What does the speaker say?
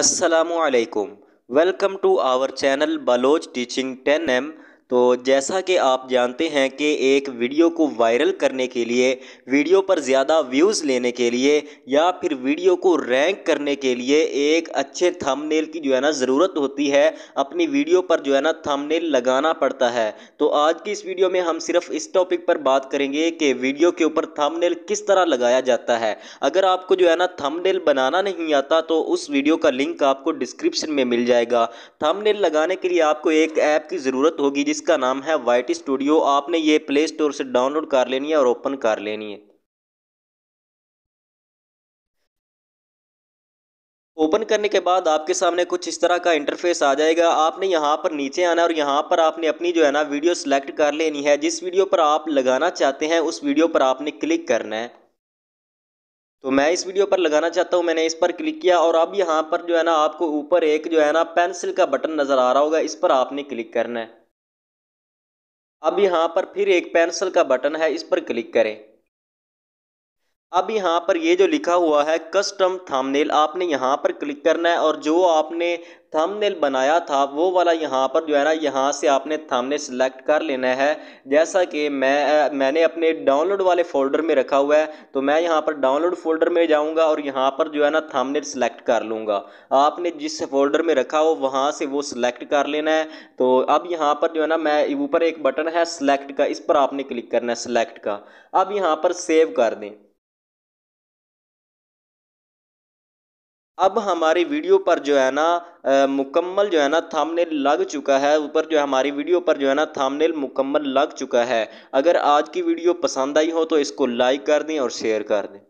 Assalamu alaikum. Welcome to our channel Baloch Teaching 10M तो जैसा कि आप जानते हैं कि एक वीडियो को वायरल करने के लिए वीडियो पर ज़्यादा व्यूज़ लेने के लिए या फिर वीडियो को रैंक करने के लिए एक अच्छे थंबनेल की जो है ना ज़रूरत होती है अपनी वीडियो पर जो है ना थंबनेल लगाना पड़ता है तो आज की इस वीडियो में हम सिर्फ इस टॉपिक पर बात करेंगे कि वीडियो के ऊपर थम किस तरह लगाया जाता है अगर आपको जो है ना थम बनाना नहीं आता तो उस वीडियो का लिंक आपको डिस्क्रिप्शन में मिल जाएगा थम लगाने के लिए आपको एक ऐप की ज़रूरत होगी जिस का नाम है वाइट स्टूडियो आपने ये प्ले स्टोर से डाउनलोड कर लेनी है और ओपन कर लेनी है ओपन करने के बाद आपके सामने कुछ इस तरह का इंटरफेस आ जाएगा आपने यहाँ पर नीचे आना और यहाँ पर आपने अपनी जो है ना वीडियो सेलेक्ट कर लेनी है जिस वीडियो पर आप लगाना चाहते हैं उस वीडियो पर आपने क्लिक करना है तो मैं इस वीडियो पर लगाना चाहता हूँ मैंने इस पर क्लिक किया और अब यहाँ पर जो है ना आपको ऊपर एक जो है ना पेंसिल का बटन नज़र आ रहा होगा इस पर आपने क्लिक करना है अब यहाँ पर फिर एक पेंसिल का बटन है इस पर क्लिक करें अब यहाँ पर ये जो लिखा हुआ है कस्टम थंबनेल आपने यहाँ पर क्लिक करना है और जो आपने थंबनेल बनाया था वो वाला यहाँ पर जो है ना यहाँ से आपने थंबनेल सिलेक्ट कर लेना है जैसा कि मैं मैंने अपने डाउनलोड वाले फ़ोल्डर में रखा हुआ है तो मैं यहाँ पर डाउनलोड फ़ोल्डर में जाऊँगा और यहाँ पर जो है ना थंबनेल सिलेक्ट कर लूँगा आपने जिस फोल्डर में रखा हो वहाँ से वो सिलेक्ट कर लेना है तो अब यहाँ पर जो है ना मैं ऊपर एक बटन है सिलेक्ट का इस पर आपने क्लिक करना है सेलेक्ट का अब यहाँ पर सेव कर दें अब हमारी वीडियो पर जो है ना मुकम्मल जो है ना थामनेल लग चुका है ऊपर जो हमारी वीडियो पर जो है ना थामनेल मुकम्मल लग चुका है अगर आज की वीडियो पसंद आई हो तो इसको लाइक कर दें और शेयर कर दें